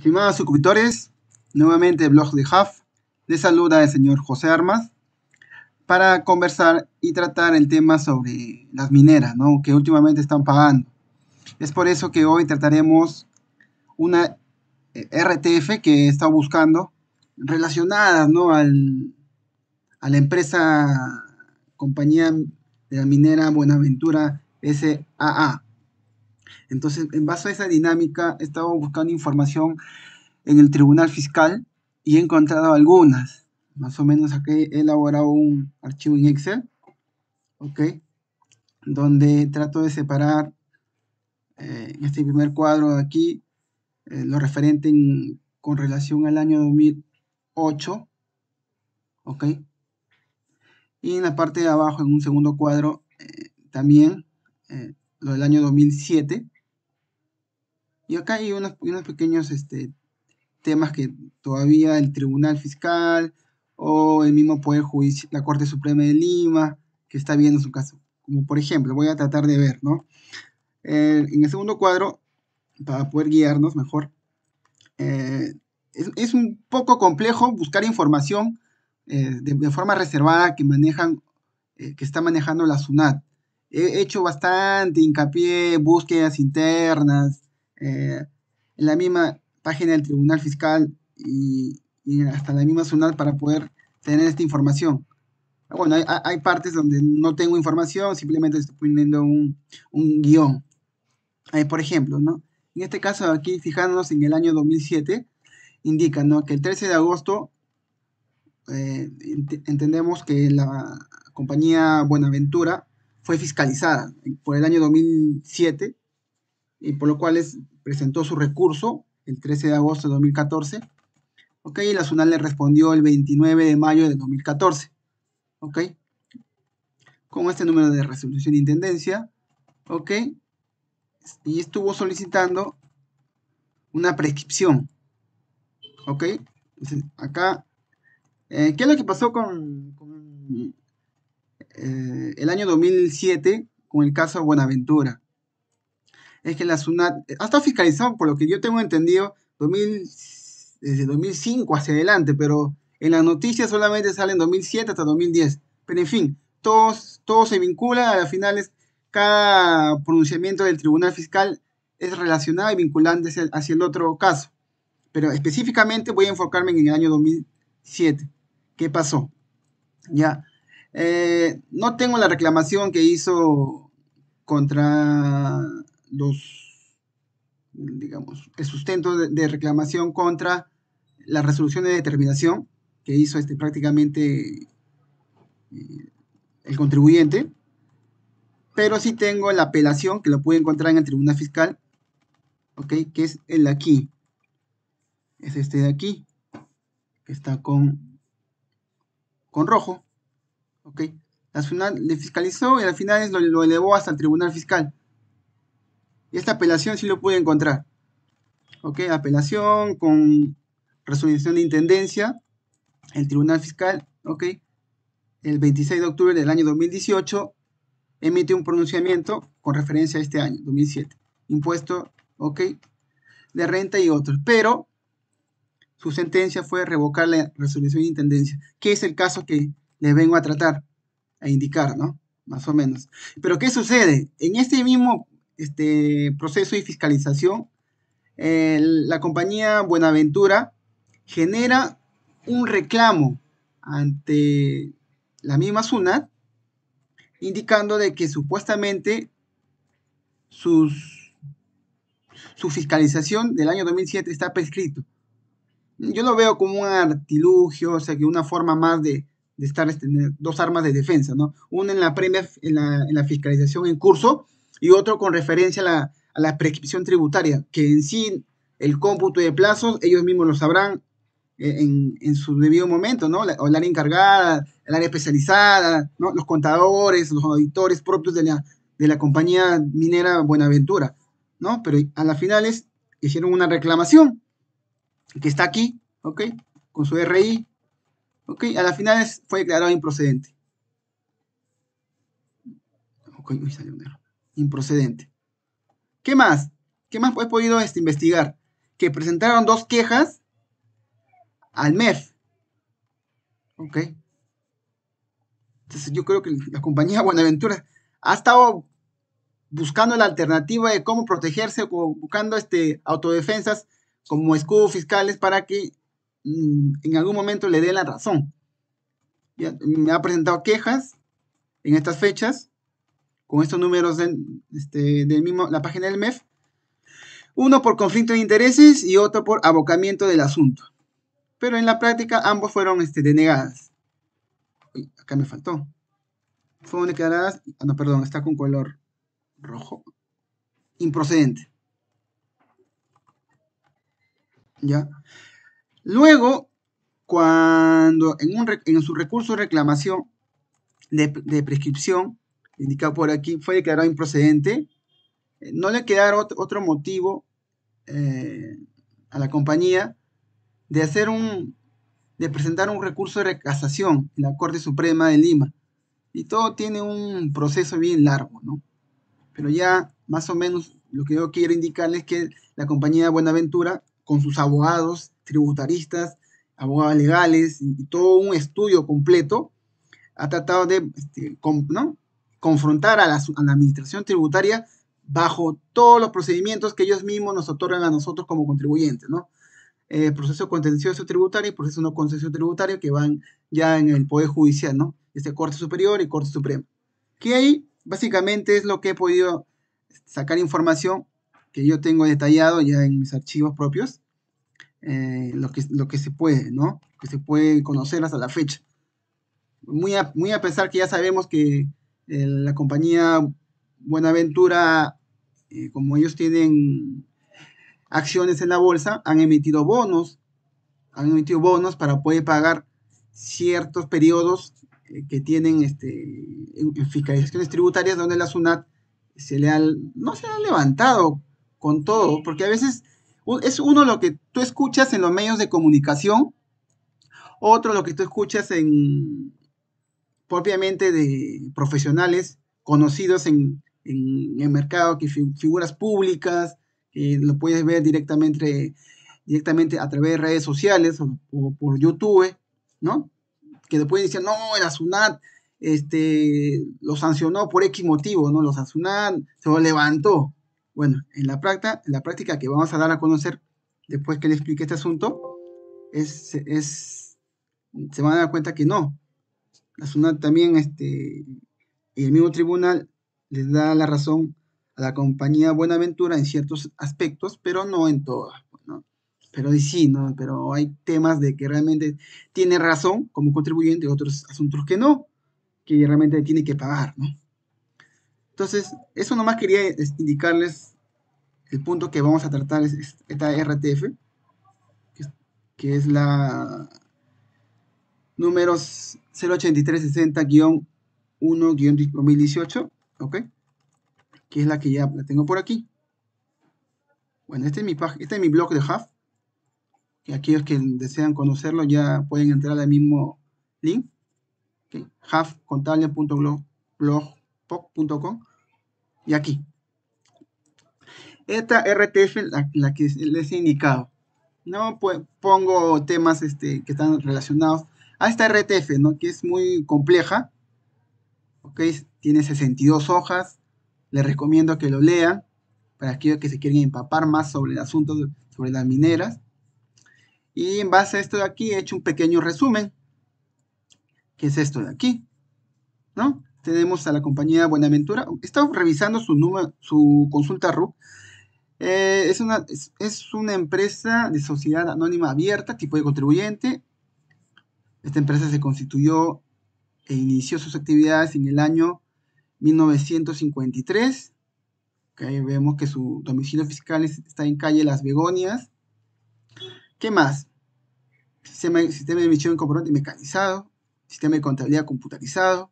Estimados suscriptores, nuevamente Blog de Huff, les saluda el señor José Armas para conversar y tratar el tema sobre las mineras ¿no? que últimamente están pagando. Es por eso que hoy trataremos una eh, RTF que estado buscando relacionada ¿no? Al, a la empresa compañía de la minera Buenaventura SAA. Entonces, en base a esa dinámica, he estado buscando información en el Tribunal Fiscal y he encontrado algunas. Más o menos aquí he elaborado un archivo en Excel, ¿ok? Donde trato de separar eh, en este primer cuadro de aquí eh, lo referente con relación al año 2008, ¿ok? Y en la parte de abajo, en un segundo cuadro, eh, también lo del año 2007. Y acá hay unos, unos pequeños este, temas que todavía el Tribunal Fiscal o el mismo Poder Judicial, la Corte Suprema de Lima, que está viendo su caso. Como por ejemplo, voy a tratar de ver, ¿no? Eh, en el segundo cuadro, para poder guiarnos mejor, eh, es, un poco complejo buscar información eh, de, de, forma reservada que manejan, que está manejando la SUNAT he hecho bastante hincapié, búsquedas internas, eh, en la misma página del Tribunal Fiscal y, hasta la misma zona para poder tener esta información. Bueno, hay, partes donde no tengo información, simplemente estoy poniendo un, guión. Eh, por ejemplo, ¿no? En este caso aquí, fijándonos en el año 2007, indica que el 13 de agosto eh, entendemos que la compañía Buenaventura fue fiscalizada por el año 2007, y eh, por lo cual es, presentó su recurso el 13 de agosto de 2014, ¿ok? Y la SUNAL le respondió el 29 de mayo de 2014, ¿ok? Con este número de resolución de intendencia, ¿ok? Y estuvo solicitando una prescripción, ¿ok? acá, eh, ¿qué es lo que pasó con eh, el año 2007 con el caso Buenaventura. Es que la SUNAT eh, ha estado fiscalizado, por lo que yo tengo entendido, 2000, desde 2005 hacia adelante, pero en las noticias solamente salen 2007 hasta 2010. Pero en fin, todos, todo se vincula, a final finales cada pronunciamiento del Tribunal Fiscal es relacionado y vinculante hacia el otro caso. Pero específicamente voy a enfocarme en el año 2007. ¿Qué pasó? Ya, eh, no tengo la reclamación que hizo contra los, digamos, el sustento de, reclamación contra la resolución de determinación que hizo este, prácticamente eh, el contribuyente, pero sí tengo la apelación que lo puede encontrar en el Tribunal Fiscal, ¿ok? Que es el aquí, es este de aquí, que está con, con rojo, Ok. final le fiscalizó y al final lo, lo elevó hasta el tribunal fiscal. Y esta apelación sí lo pude encontrar. Ok, apelación con resolución de intendencia, el tribunal fiscal, ok, el 26 de octubre del año 2018 emite un pronunciamiento con referencia a este año, 2007. Impuesto, ok, de renta y otros. Pero su sentencia fue revocar la resolución de intendencia, que es el caso que les vengo a tratar, a indicar, ¿no? Más o menos. Pero ¿qué sucede? En este mismo este, proceso de fiscalización, la compañía Buenaventura genera un reclamo ante la misma SUNAT, indicando de que supuestamente sus, su fiscalización del año 2007 está prescrito. Yo lo veo como un artilugio, o sea, que una forma más de, de estar tener este, dos armas de defensa, ¿no? Una en la, premia, en la, fiscalización en curso y otro con referencia a la, a prescripción tributaria, que en sí el cómputo de plazos ellos mismos lo sabrán en, en, su debido momento, ¿no? La, el área encargada, el área especializada, ¿no? los contadores, los auditores propios de la, de la compañía minera Buenaventura, ¿no? Pero a las finales hicieron una reclamación que está aquí, ¿ok? Con su RI Ok, a la finales fue declarado improcedente. Ok, salió un error. Improcedente. ¿Qué más? ¿Qué más he podido este, investigar? Que presentaron dos quejas al MEF. Ok. Entonces yo creo que la compañía Buenaventura ha estado buscando la alternativa de cómo protegerse buscando este, autodefensas como escudos fiscales para que Mm, en algún momento le dé la razón. Mm, me ha presentado quejas en estas fechas, con estos números de, este, del mismo, la página del MEF. Uno por conflicto de intereses y otro por abocamiento del asunto. Pero en la práctica ambos fueron este, denegadas. acá me faltó. Fueron declaradas, ah, no, perdón, está con color rojo. Improcedente. ¿Ya? Luego, cuando en, en su recurso de reclamación de, prescripción, indicado por aquí, fue declarado improcedente, eh, no le quedará otro motivo eh, a la compañía de hacer un de presentar un recurso de recasación en la Corte Suprema de Lima. Y todo tiene un proceso bien largo, ¿no? Pero ya más o menos lo que yo quiero indicarles es que la compañía Buenaventura, con sus abogados tributaristas, abogados legales, y todo un estudio completo, ha tratado de este, confrontar a la, administración tributaria bajo todos los procedimientos que ellos mismos nos otorgan a nosotros como contribuyentes, ¿no? Eh, proceso contencioso tributario y proceso no contencioso tributario que van ya en el Poder Judicial, ¿no? Este Corte Superior y Corte supremo Que ahí básicamente es lo que he podido este, sacar información que yo tengo detallado ya en mis archivos propios eh, lo, que, lo que se puede, ¿no? Que se puede conocer hasta la fecha. Muy a, muy a pesar que ya sabemos que eh, la compañía Buenaventura, eh, como ellos tienen acciones en la bolsa, han emitido bonos, han emitido bonos para poder pagar ciertos periodos que tienen este, fiscalizaciones tributarias donde la SUNAT se le no se ha levantado con todo, porque a veces es uno lo que tú escuchas en los medios de comunicación, otro lo que tú escuchas en propiamente de profesionales conocidos en, el mercado, que figuras públicas, que lo puedes ver directamente, directamente a través de redes sociales o, por YouTube, ¿no? Que después dicen, no, el SUNAT este, lo sancionó por X motivo, ¿no? Lo sancionó, se lo levantó, bueno, en la, práctica, en la práctica que vamos a dar a conocer después que le explique este asunto, es, se van a dar cuenta que no. La SUNAT también, este, el mismo tribunal les da la razón a la compañía Buenaventura en ciertos aspectos, pero no en todas, pues, ¿no? Pero sí, ¿no? pero hay temas de que realmente tiene razón como contribuyente, y otros asuntos que no, que realmente tiene que pagar. ¿no? Entonces, eso nomás quería este, indicarles el punto que vamos a tratar es esta RTF, que es la números 08360-1-2018, ¿ok? Que es la que ya la tengo por aquí. Bueno, este es mi, este es mi blog de Huff. y aquellos que desean conocerlo ya pueden entrar al mismo link. ¿okay? y aquí. Esta RTF, la, que les he indicado. No pues, pongo temas este, que están relacionados a esta RTF, ¿no? que es muy compleja. Okay, tiene 62 hojas. Les recomiendo que lo lean para aquellos que se quieren empapar más sobre el asunto sobre las mineras. Y en base a esto de aquí he hecho un pequeño resumen, qué es esto de aquí, ¿no? tenemos a la compañía Buenaventura. Está revisando su, su consulta RUC. Eh, es, una, es, una empresa de sociedad anónima abierta, tipo de contribuyente. Esta empresa se constituyó e inició sus actividades en el año 1953. vemos que su domicilio fiscal está en calle Las Begonias. ¿Qué más? Sistema, de emisión y mecanizado, sistema de contabilidad computarizado,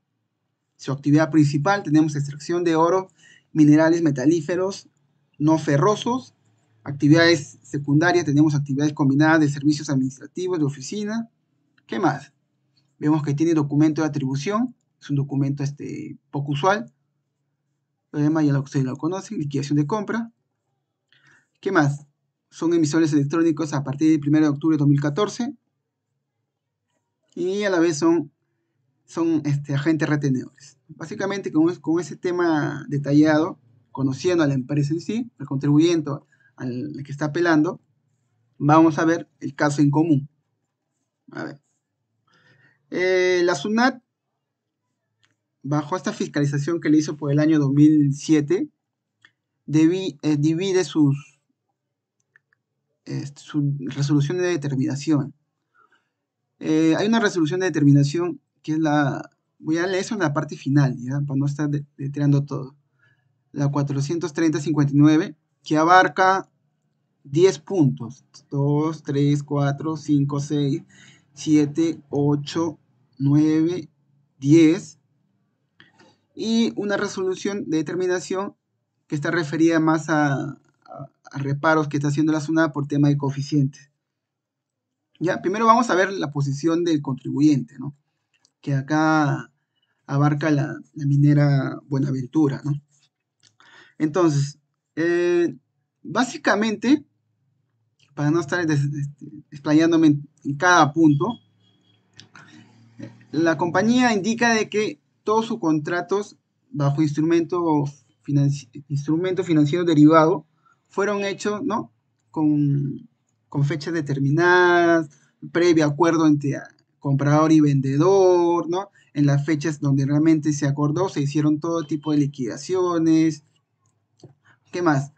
su actividad principal tenemos extracción de oro, minerales metalíferos no ferrosos. Actividades secundarias tenemos actividades combinadas de servicios administrativos, de oficina. ¿Qué más? Vemos que tiene documento de atribución, es un documento este, poco usual. Además ya ustedes lo conocen, liquidación de compra. ¿Qué más? Son emisores electrónicos a partir del 1 de octubre de 2014 y a la vez son son este, agentes retenedores. Básicamente con, con, ese tema detallado, conociendo a la empresa en sí, el contribuyente al, que está apelando, vamos a ver el caso en común. A ver. Eh, la SUNAT, bajo esta fiscalización que le hizo por el año 2007, eh, divide sus, resoluciones su de determinación. Eh, hay una resolución de determinación que es la... Voy a leer eso en la parte final, ¿ya? Para no estar tirando todo. La 430-59, que abarca 10 puntos. 2, 3, 4, 5, 6, 7, 8, 9, 10. Y una resolución de determinación que está referida más a, reparos que está haciendo la zona por tema de coeficientes. Ya, primero vamos a ver la posición del contribuyente, ¿no? que acá abarca la, minera Buenaventura, Entonces, eh, básicamente, para no estar este, explayándome en, cada punto, eh, la compañía indica de que todos sus contratos bajo instrumento, instrumento financiero derivado fueron hechos, ¿no? Con, con fechas determinadas, previo acuerdo entre comprador y vendedor, ¿no? En las fechas donde realmente se acordó, se hicieron todo tipo de liquidaciones. ¿Qué más?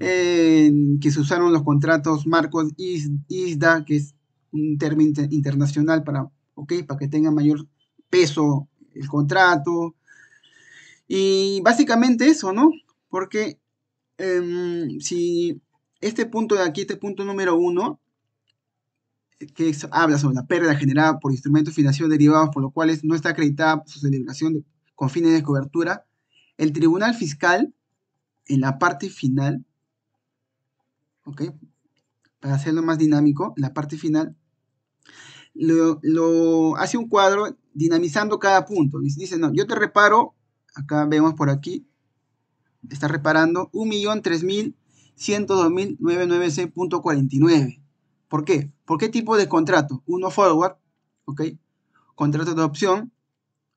que se usaron los contratos marcos ISDA, que es un término internacional para, ¿ok? para que tenga mayor peso el contrato. Y básicamente eso, ¿no? Porque em, si este punto de aquí, este punto número uno, que habla sobre la pérdida generada por instrumentos financieros derivados por los cuales no está acreditada su celebración con fines de cobertura, el Tribunal Fiscal, en la parte final, ¿ok? para hacerlo más dinámico, en la parte final, lo, hace un cuadro dinamizando cada punto. Dice, no, yo te reparo, acá vemos por aquí, está reparando 1.3102.996.49. ¿Por qué? ¿Por qué tipo de contrato? Uno forward, ¿ok? Contrato de opción,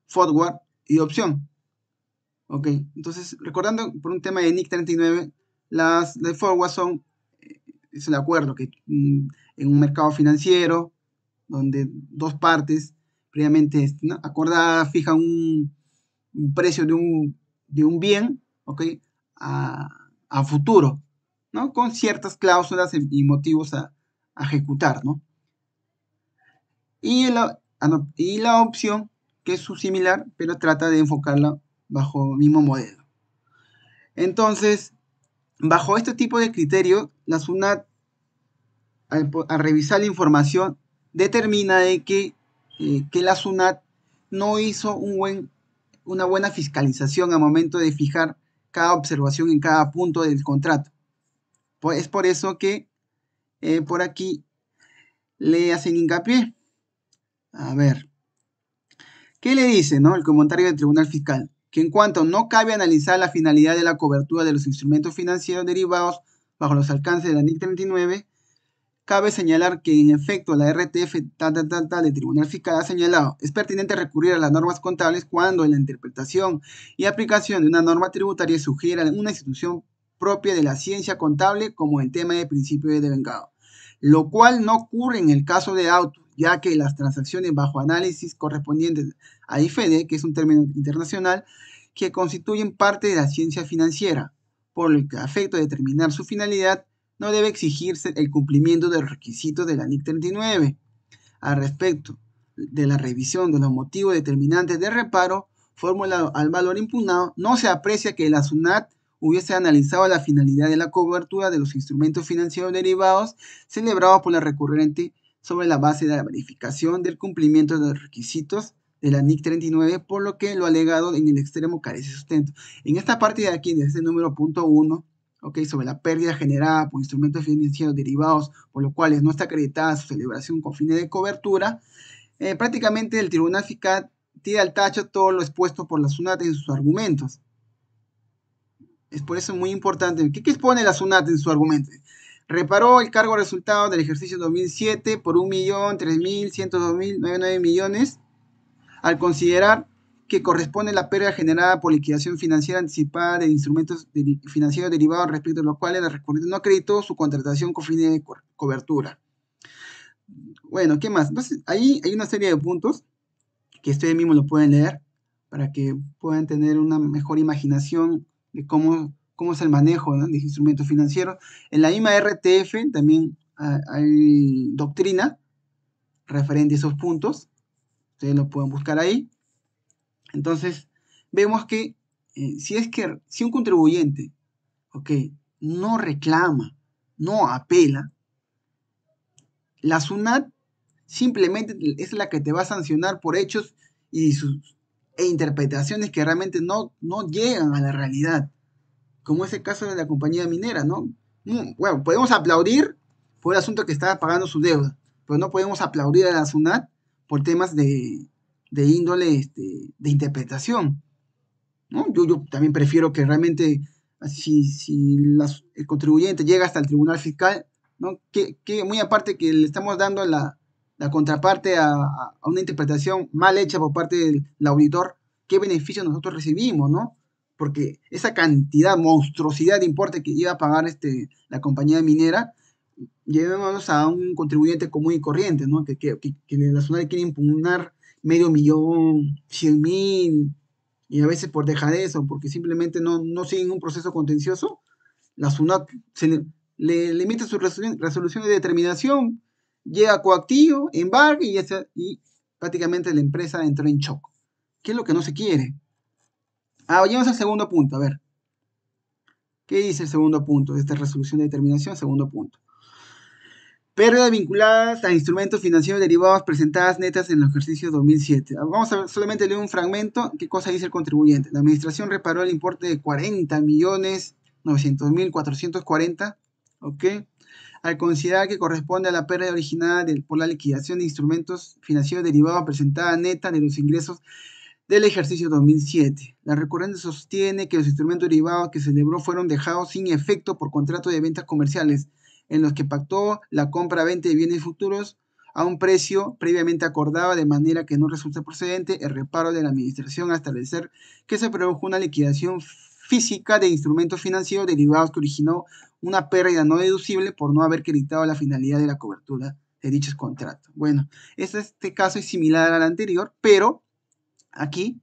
forward y opción. ¿Ok? Entonces, recordando por un tema de NIC 39, las de forward son, eh, es el acuerdo que mm, en un mercado financiero, donde dos partes previamente ¿no? fija un, precio de un, bien, ¿ok? A, a futuro, ¿no? Con ciertas cláusulas y motivos a, ejecutar, ¿no? Y la, ah, y la opción, que es su similar, pero trata de enfocarla bajo el mismo modelo. Entonces, bajo este tipo de criterios, la SUNAT, al, revisar la información, determina de que, eh, que la SUNAT no hizo un buen, una buena fiscalización al momento de fijar cada observación en cada punto del contrato. es por eso que eh, por aquí le hacen hincapié. A ver. ¿Qué le dice no? el comentario del Tribunal Fiscal? Que en cuanto no cabe analizar la finalidad de la cobertura de los instrumentos financieros derivados bajo los alcances de la NIC 39, cabe señalar que en efecto la RTF tal de Tribunal Fiscal ha señalado es pertinente recurrir a las normas contables cuando en la interpretación y aplicación de una norma tributaria sugiera una institución propia de la ciencia contable como el tema de principio de devengado lo cual no ocurre en el caso de AUTO, ya que las transacciones bajo análisis correspondientes a IFD, que es un término internacional, que constituyen parte de la ciencia financiera, por el que a determinar su finalidad, no debe exigirse el cumplimiento de los requisitos de la NIC 39. Al respecto de la revisión de los motivos determinantes de reparo, formulado al valor impugnado, no se aprecia que la SUNAT hubiese analizado la finalidad de la cobertura de los instrumentos financieros derivados celebrados por la recurrente sobre la base de la verificación del cumplimiento de los requisitos de la NIC 39, por lo que lo alegado en el extremo carece sustento. En esta parte de aquí, en este número punto 1, sobre la pérdida generada por instrumentos financieros derivados, por lo cuales no está acreditada su celebración con fines de cobertura, eh, prácticamente el Tribunal Fiscal tira al tacho todo lo expuesto por la SUNAT en sus argumentos. Es por eso muy importante. ¿Qué, expone la SUNAT en su argumento? Reparó el cargo resultado del ejercicio 2007 por 99 millones al considerar que corresponde la pérdida generada por liquidación financiera anticipada de instrumentos financieros derivados respecto a los cuales la no acreditó su contratación con fines de cobertura. Bueno, ¿qué más? Pues, ahí hay una serie de puntos que ustedes mismos lo pueden leer para que puedan tener una mejor imaginación de cómo, es el manejo de instrumentos financieros. En la misma RTF también ah, hay doctrina referente a esos puntos. Ustedes lo pueden buscar ahí. Entonces, vemos que eh, si es que si un contribuyente no reclama, no apela, la SUNAT simplemente es la que te va a sancionar por hechos y sus e interpretaciones que realmente no, no llegan a la realidad. Como es el caso de la compañía minera, ¿no? Mm, bueno, podemos aplaudir por el asunto que está pagando su deuda, pero no podemos aplaudir a la SUNAT por temas de, índole este, de interpretación. ¿no? Yo, también prefiero que realmente, si, si el contribuyente llega hasta el tribunal fiscal, ¿no? que, que muy aparte que le estamos dando la, la contraparte a, una interpretación mal hecha por parte del, auditor, qué beneficio nosotros recibimos, ¿no? Porque esa cantidad, monstruosidad de importe que iba a pagar este, la compañía minera, llevémonos a un contribuyente común y corriente, ¿no? Que, que, que, la zona quiere impugnar medio millón, cien mil, y a veces por dejar eso, porque simplemente no, no siguen un proceso contencioso, la SUNAT le, le, su resolución de determinación llega Coactivo, embarga y, prácticamente la empresa entró en shock. ¿Qué es lo que no se quiere? Ah, vayamos al segundo punto, a ver. ¿Qué dice el segundo punto esta resolución de determinación? Segundo punto. Pérdidas vinculadas a instrumentos financieros derivados presentadas netas en el ejercicio 2007. Vamos a solamente leer un fragmento. ¿Qué cosa dice el contribuyente? La administración reparó el importe de 40.900.440 ¿ok? al considerar que corresponde a la pérdida originada por la liquidación de instrumentos financieros derivados presentada neta de los ingresos del ejercicio 2007. La recurrente sostiene que los instrumentos derivados que celebró fueron dejados sin efecto por contrato de ventas comerciales, en los que pactó la compra-venta de bienes futuros a un precio previamente acordado, de manera que no resulta procedente el reparo de la administración a establecer que se produjo una liquidación física de instrumentos financieros derivados que originó una pérdida no deducible por no haber creditado la finalidad de la cobertura de dichos contratos. Bueno, este, este caso es similar al anterior, pero aquí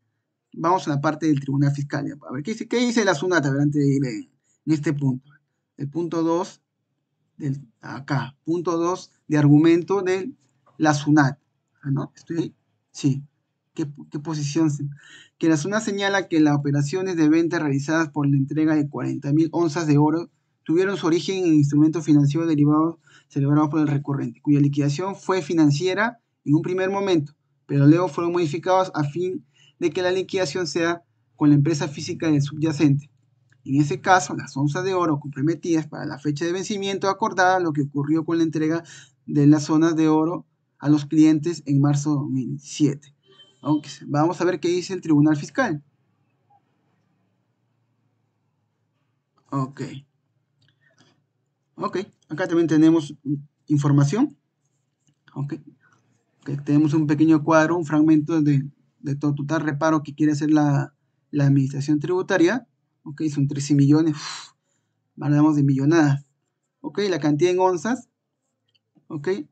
vamos a la parte del Tribunal Fiscal. a ver, ¿qué dice, dice la SUNAT? adelante en, este punto. El punto 2, acá, punto 2 de argumento de la SUNAT. Ah, ¿No? Estoy, sí qué, posición, que la zona señala que las operaciones de venta realizadas por la entrega de 40.000 onzas de oro tuvieron su origen en instrumentos financieros derivados celebrados por el recurrente, cuya liquidación fue financiera en un primer momento, pero luego fueron modificados a fin de que la liquidación sea con la empresa física del subyacente. En ese caso, las onzas de oro comprometidas para la fecha de vencimiento acordada, lo que ocurrió con la entrega de las zonas de oro a los clientes en marzo de 2007. Aunque vamos a ver qué dice el Tribunal Fiscal. Ok. Ok, acá también tenemos información. Ok. okay. Tenemos un pequeño cuadro, un fragmento de, de total reparo que quiere hacer la, la administración tributaria. Ok, son 13 millones. Vale de millonada Ok, la cantidad en onzas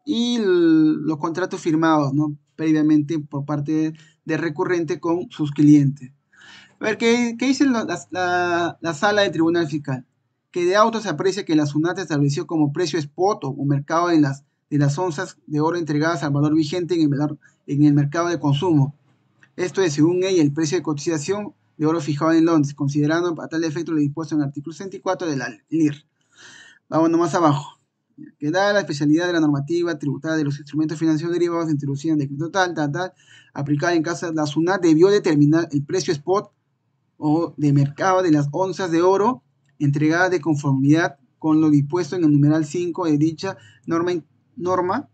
y los contratos firmados, ¿no? Previamente por parte de recurrente con sus clientes. A ver, ¿qué, qué dice la, sala de tribunal fiscal? Que de auto se aprecia que la SUNAT estableció como precio spot o mercado de las, de las onzas de oro entregadas al valor vigente en el, valor, en el mercado de consumo. Esto es, según ella, el precio de cotización de oro fijado en Londres, considerando a tal efecto lo dispuesto en el artículo 64 de la LIR. Vamos más abajo que da la especialidad de la normativa tributaria de los instrumentos financieros derivados introducida en decreto tal, tal, tal, aplicada en casa, la SUNAT debió determinar el precio spot o de mercado de las onzas de oro entregadas de conformidad con lo dispuesto en el numeral 5 de dicha norma, norma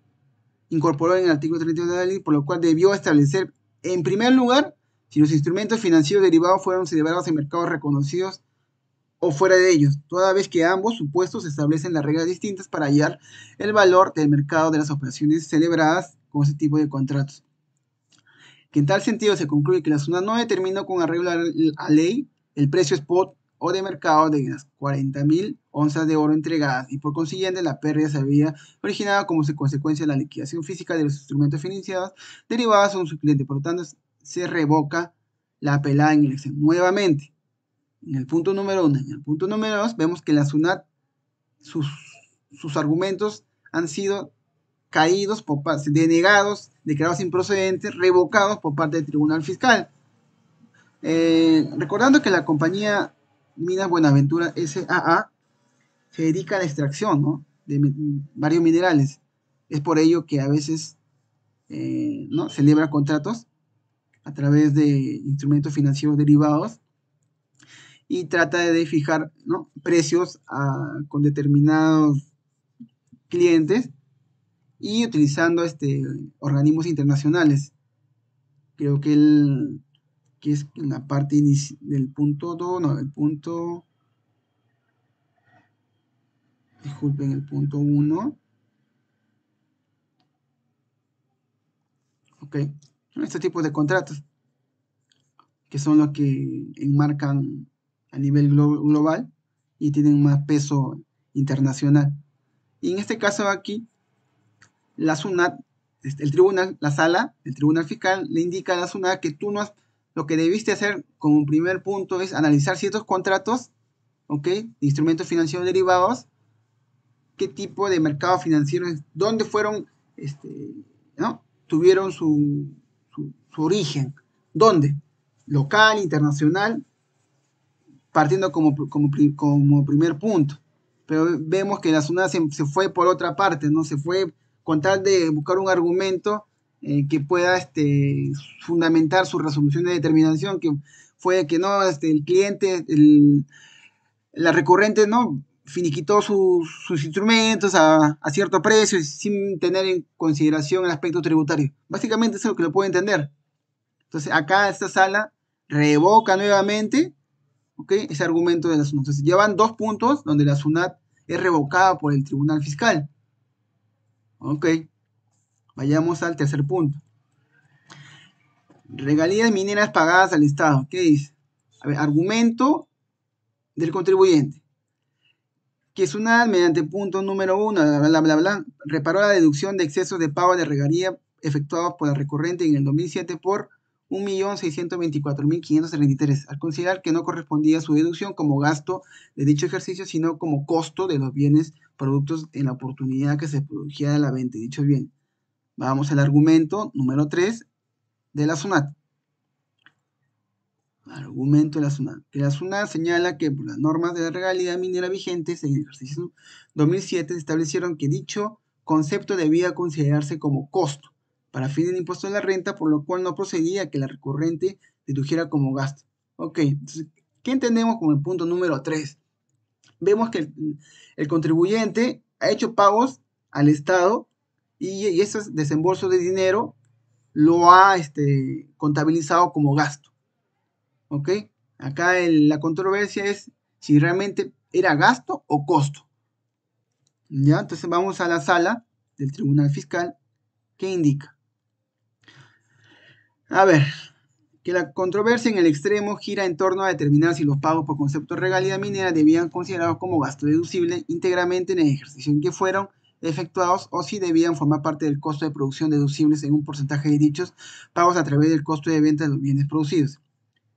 incorporada en el artículo 31 de la ley, por lo cual debió establecer, en primer lugar, si los instrumentos financieros derivados fueron celebrados en mercados reconocidos o fuera de ellos, toda vez que ambos supuestos establecen las reglas distintas para hallar el valor del mercado de las operaciones celebradas con este tipo de contratos. Que en tal sentido se concluye que la zona no determinó con arreglo a ley el precio spot o de mercado de las 40.000 onzas de oro entregadas y por consiguiente la pérdida se había originado como consecuencia de la liquidación física de los instrumentos financiados derivados a su cliente. Por lo tanto, se revoca la apelada en el examen. Nuevamente, en el punto número uno, en el punto número dos, vemos que la SUNAT, sus, sus argumentos han sido caídos, denegados, declarados improcedentes, revocados por parte del Tribunal Fiscal. Eh, recordando que la compañía Minas Buenaventura SAA se dedica a la extracción de varios minerales. Es por ello que a veces eh, ¿no? celebra contratos a través de instrumentos financieros derivados y trata de fijar precios ah, con determinados clientes y utilizando este, organismos internacionales. Creo que, el, que es la parte del punto 2, no, el punto... Disculpen, el punto 1. Ok, son estos tipos de contratos que son los que enmarcan a nivel global y tienen más peso internacional. Y en este caso aquí, la SUNAT, este, el tribunal, la sala, el tribunal fiscal le indica a la SUNAT que tú no has, lo que debiste hacer como un primer punto es analizar ciertos contratos, ¿ok? instrumentos financieros derivados, qué tipo de mercado financiero dónde fueron, este, ¿no? Tuvieron su, su, su origen, dónde, local, internacional, partiendo como, como, como primer punto. Pero vemos que la zona se, fue por otra parte, ¿no? Se fue con tal de buscar un argumento eh, que pueda este, fundamentar su resolución de determinación, que fue que no, este, el cliente, la recurrente, ¿no? finiquitó sus, instrumentos a, cierto precio sin tener en consideración el aspecto tributario. Básicamente es lo que lo puedo entender. Entonces acá esta sala revoca nuevamente ¿ok? Ese argumento de la SUNAT. Entonces, llevan dos puntos donde la SUNAT es revocada por el Tribunal Fiscal. Ok, vayamos al tercer punto. Regalías mineras pagadas al Estado. ¿Qué dice? A ver, argumento del contribuyente. Que SUNAT, mediante punto número uno, bla, bla, bla, reparó la deducción de excesos de pago de regalía efectuados por la recurrente en el 2007 por 1.624.533, al considerar que no correspondía su deducción como gasto de dicho ejercicio, sino como costo de los bienes productos en la oportunidad que se produjera la venta de dicho bien. Vamos al argumento número 3 de la SUNAT. Argumento de la SUNAT. Que la SUNAT señala que las normas de la minera vigentes en el ejercicio 2007 establecieron que dicho concepto debía considerarse como costo para fin de impuesto en la renta, por lo cual no procedía que la recurrente dedujera como gasto. Ok, ¿qué entendemos con el punto número 3? Vemos que el, contribuyente ha hecho pagos al Estado y, ese esos desembolsos de dinero lo ha este, contabilizado como gasto. ¿Ok? Acá la controversia es si realmente era gasto o costo. ¿Ya? Entonces vamos a la sala del Tribunal Fiscal que indica. A ver, que la controversia en el extremo gira en torno a determinar si los pagos por concepto de regalía minera debían considerados como gasto deducible íntegramente en el ejercicio en que fueron efectuados o si debían formar parte del costo de producción deducibles en un porcentaje de dichos pagos a través del costo de venta de los bienes producidos.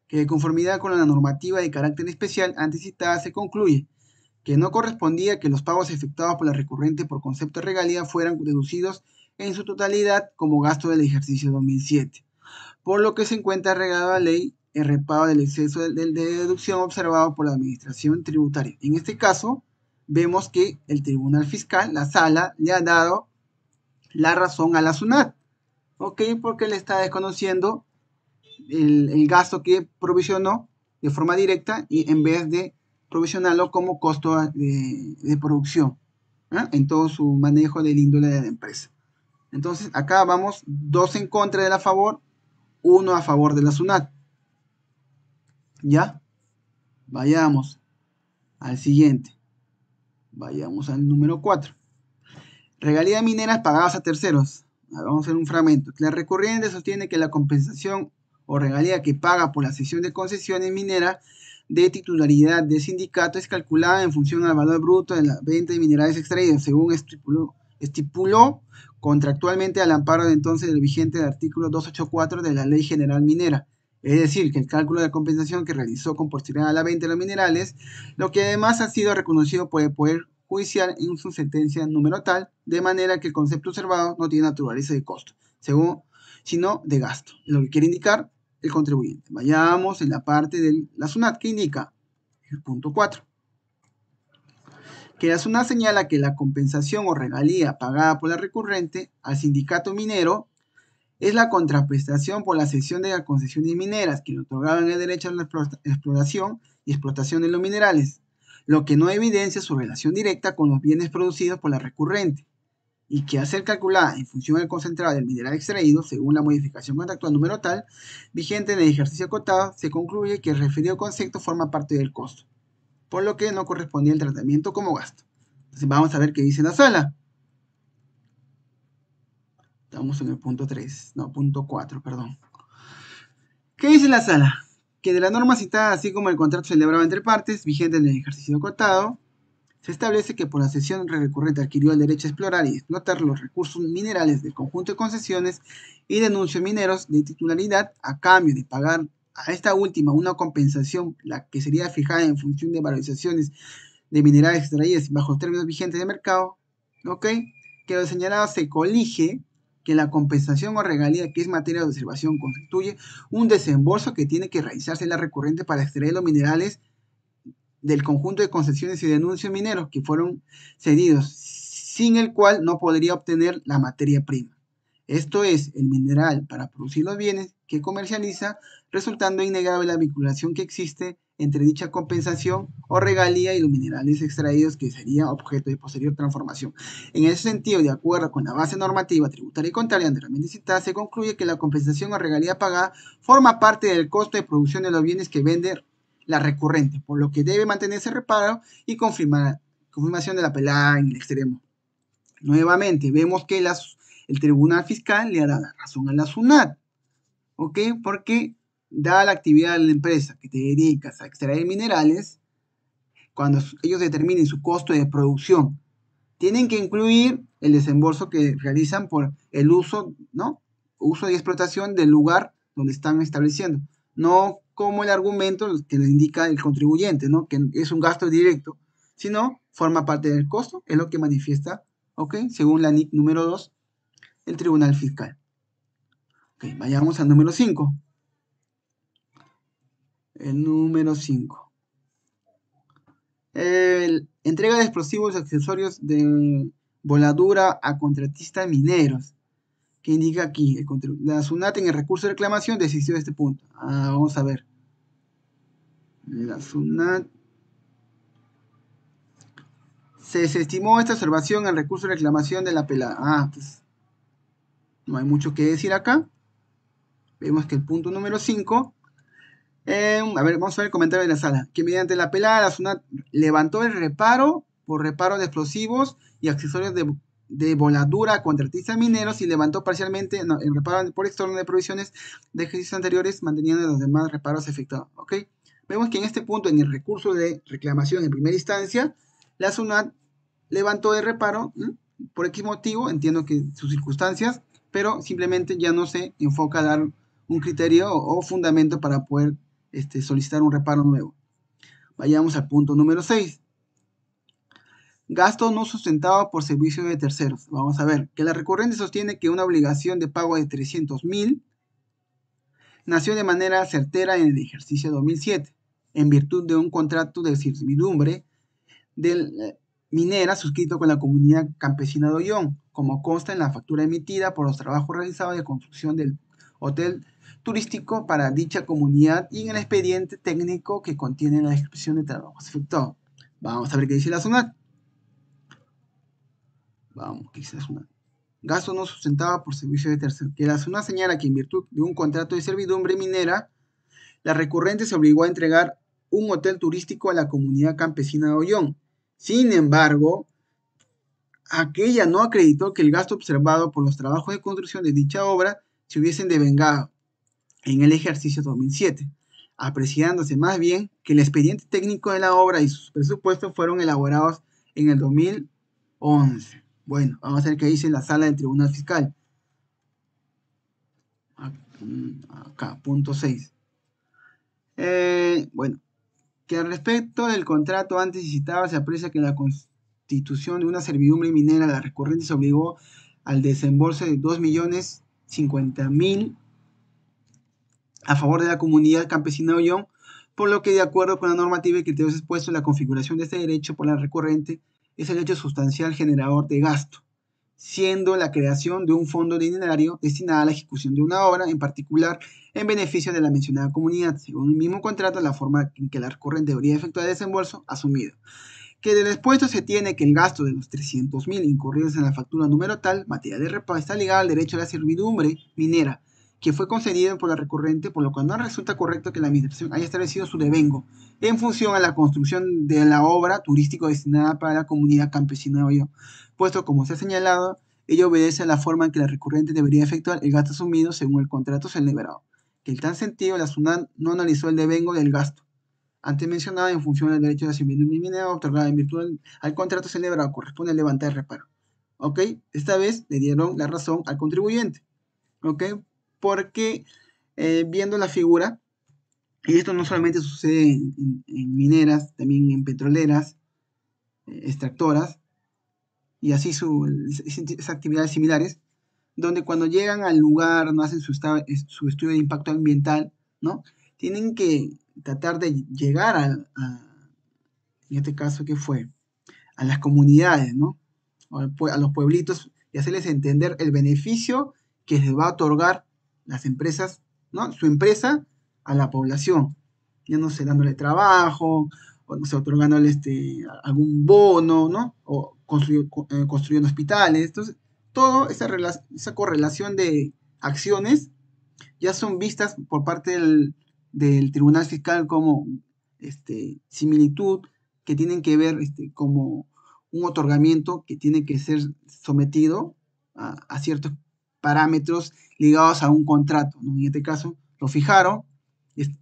Que de conformidad con la normativa de carácter especial antes citada se concluye que no correspondía que los pagos efectuados por la recurrente por concepto de regalía fueran deducidos en su totalidad como gasto del ejercicio 2007 por lo que se encuentra regado a la ley el reparo del exceso de, deducción observado por la administración tributaria. En este caso, vemos que el tribunal fiscal, la sala, le ha dado la razón a la SUNAT, ¿ok? Porque le está desconociendo el, gasto que provisionó de forma directa y en vez de provisionarlo como costo de, producción ¿ah? en todo su manejo del índole de la empresa. Entonces, acá vamos dos en contra de la favor, uno a favor de la SUNAT. ¿Ya? Vayamos al siguiente. Vayamos al número 4. Regalías mineras pagadas a terceros. Vamos a hacer un fragmento. La recurrente sostiene que la compensación o regalía que paga por la cesión de concesiones mineras de titularidad de sindicato es calculada en función al valor bruto de la venta de minerales extraídos, según estipuló contractualmente al amparo de entonces del vigente artículo 284 de la Ley General Minera, es decir, que el cálculo de compensación que realizó con a la venta de los minerales, lo que además ha sido reconocido por el Poder Judicial en su sentencia número tal, de manera que el concepto observado no tiene naturaleza de costo, según, sino de gasto, lo que quiere indicar el contribuyente. Vayamos en la parte de la SUNAT que indica el punto 4 que una señal señala que la compensación o regalía pagada por la recurrente al sindicato minero es la contraprestación por la cesión de las concesiones mineras que le otorgaban el derecho a la exploración y explotación de los minerales, lo que no evidencia su relación directa con los bienes producidos por la recurrente, y que al ser calculada en función del concentrado del mineral extraído según la modificación contractual número tal vigente en el ejercicio acotado, se concluye que el referido concepto forma parte del costo por lo que no correspondía el tratamiento como gasto. Entonces vamos a ver qué dice la sala. Estamos en el punto 3, no, punto 4, perdón. ¿Qué dice la sala? Que de la norma citada, así como el contrato celebrado entre partes, vigente en el ejercicio acotado, se establece que por la sesión recurrente adquirió el derecho a explorar y explotar los recursos minerales del conjunto de concesiones y denuncios mineros de titularidad a cambio de pagar a esta última una compensación, la que sería fijada en función de valorizaciones de minerales extraídos bajo términos vigentes de mercado, ¿ok? que lo señalado se colige que la compensación o regalía que es materia de observación constituye un desembolso que tiene que realizarse en la recurrente para extraer los minerales del conjunto de concesiones y denuncios mineros que fueron cedidos, sin el cual no podría obtener la materia prima. Esto es el mineral para producir los bienes que comercializa, resultando innegable la vinculación que existe entre dicha compensación o regalía y los minerales extraídos que sería objeto de posterior transformación. En ese sentido, de acuerdo con la base normativa tributaria y contable anteriormente citada, se concluye que la compensación o regalía pagada forma parte del costo de producción de los bienes que vende la recurrente, por lo que debe mantenerse reparo y confirmar, confirmación de la pelada en el extremo. Nuevamente, vemos que las el Tribunal Fiscal le hará la razón a la SUNAT. ¿Ok? Porque da la actividad de la empresa que te dedicas a extraer minerales, cuando ellos determinen su costo de producción, tienen que incluir el desembolso que realizan por el uso, ¿no? Uso y explotación del lugar donde están estableciendo. No como el argumento que le indica el contribuyente, ¿no? Que es un gasto directo, sino forma parte del costo, es lo que manifiesta, ¿ok? Según la NIC número 2 el tribunal fiscal. Okay, vayamos al número 5. El número 5. Entrega de explosivos y accesorios de voladura a contratistas mineros. Que indica aquí? la SUNAT en el recurso de reclamación decidió este punto. Ah, vamos a ver. La SUNAT. Se desestimó esta observación En el recurso de reclamación de la pelada. Ah, pues no hay mucho que decir acá. Vemos que el punto número 5 eh, a ver, vamos a ver el comentario de la sala. Que mediante la pelada la SUNAT levantó el reparo por reparo de explosivos y accesorios de, voladura contra artistas mineros y levantó parcialmente el reparo por extorno de provisiones de ejercicios anteriores, manteniendo los demás reparos efectuados. Vemos que en este punto, en el recurso de reclamación en primera instancia, la SUNAT levantó el reparo. ¿Por X motivo? Entiendo que sus circunstancias pero simplemente ya no se enfoca a dar un criterio o, fundamento para poder este, solicitar un reparo nuevo. Vayamos al punto número 6. Gasto no sustentado por servicio de terceros. Vamos a ver, que la recurrente sostiene que una obligación de pago de 300 mil nació de manera certera en el ejercicio 2007, en virtud de un contrato de servidumbre de eh, minera suscrito con la comunidad campesina de Ollón, como consta en la factura emitida por los trabajos realizados de construcción del hotel turístico para dicha comunidad y en el expediente técnico que contiene la descripción de trabajos efectuados. Vamos a ver qué dice la zona. Vamos, ¿qué dice la zona. Gasto no sustentado por servicio de tercero. Que la zona señala que en virtud de un contrato de servidumbre minera, la recurrente se obligó a entregar un hotel turístico a la comunidad campesina de Ollón. Sin embargo, aquella no acreditó que el gasto observado por los trabajos de construcción de dicha obra se hubiesen devengado en el ejercicio 2007, apreciándose más bien que el expediente técnico de la obra y sus presupuestos fueron elaborados en el 2011. Bueno, vamos a ver qué dice la sala del Tribunal Fiscal. Acá, punto 6. Eh, bueno, que al respecto del contrato antes citado se aprecia que la, constitución de una servidumbre minera, la recurrente se obligó al desembolso de 2.050.000 a favor de la comunidad campesina Ollón, por lo que de acuerdo con la normativa y criterios expuestos, la configuración de este derecho por la recurrente es el hecho sustancial generador de gasto, siendo la creación de un fondo dinerario destinado a la ejecución de una obra en particular en beneficio de la mencionada comunidad, según el mismo contrato, la forma en que la recurrente debería efectuar el desembolso asumido que del expuesto se tiene que el gasto de los 300.000 incurridos en la factura número tal, materia de reparo, está ligada al derecho a la servidumbre minera, que fue concedido por la recurrente, por lo cual no resulta correcto que la Administración haya establecido su devengo en función a la construcción de la obra turística destinada para la comunidad campesina de Oyo, puesto como se ha señalado, ello obedece a la forma en que la recurrente debería efectuar el gasto asumido según el contrato celebrado. Que en tal sentido la SUNAN no analizó el devengo del gasto antes mencionada en función del derecho de nacimiento minera otorgada en virtud al contrato celebrado, corresponde levantar el reparo. ¿Ok? Esta vez le dieron la razón al contribuyente. ¿Ok? Porque eh, viendo la figura, y esto no solamente sucede en, mineras, también en petroleras, eh, extractoras, y así sus actividades similares, donde cuando llegan al lugar, no hacen su, su estudio de impacto ambiental, ¿no? Tienen que tratar de llegar a, en este caso, que fue? A las comunidades, ¿no? A los pueblitos y hacerles entender el beneficio que les va a otorgar las empresas, ¿no? Su empresa a la población. Ya no sé, dándole trabajo, o no sé, otorgándole este, algún bono, ¿no? O eh, construyendo, hospitales. Entonces, toda esa, esa correlación de acciones ya son vistas por parte del, del Tribunal Fiscal como este, similitud que tienen que ver este, como un otorgamiento que tiene que ser sometido a, ciertos parámetros ligados a un contrato. En este caso, lo fijaron,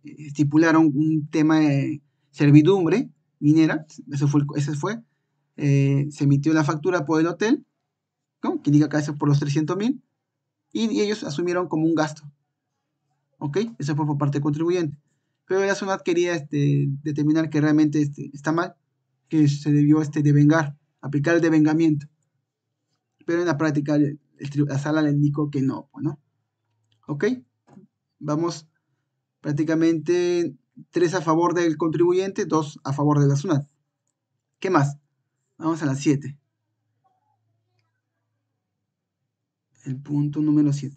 estipularon un tema de servidumbre minera, eso fue, ese fue, eh, se emitió la factura por el hotel, que indica que eso por los 300 mil, y ellos asumieron como un gasto. ¿Ok? Eso fue por parte del contribuyente. Pero la SUNAT quería este, determinar que realmente este, está mal, que se debió este, devengar, aplicar el devengamiento. Pero en la práctica la sala le indicó que no, pues, ¿no? ¿Ok? Vamos prácticamente tres a favor del contribuyente, dos a favor de la SUNAT. ¿Qué más? Vamos a la 7. El punto número 7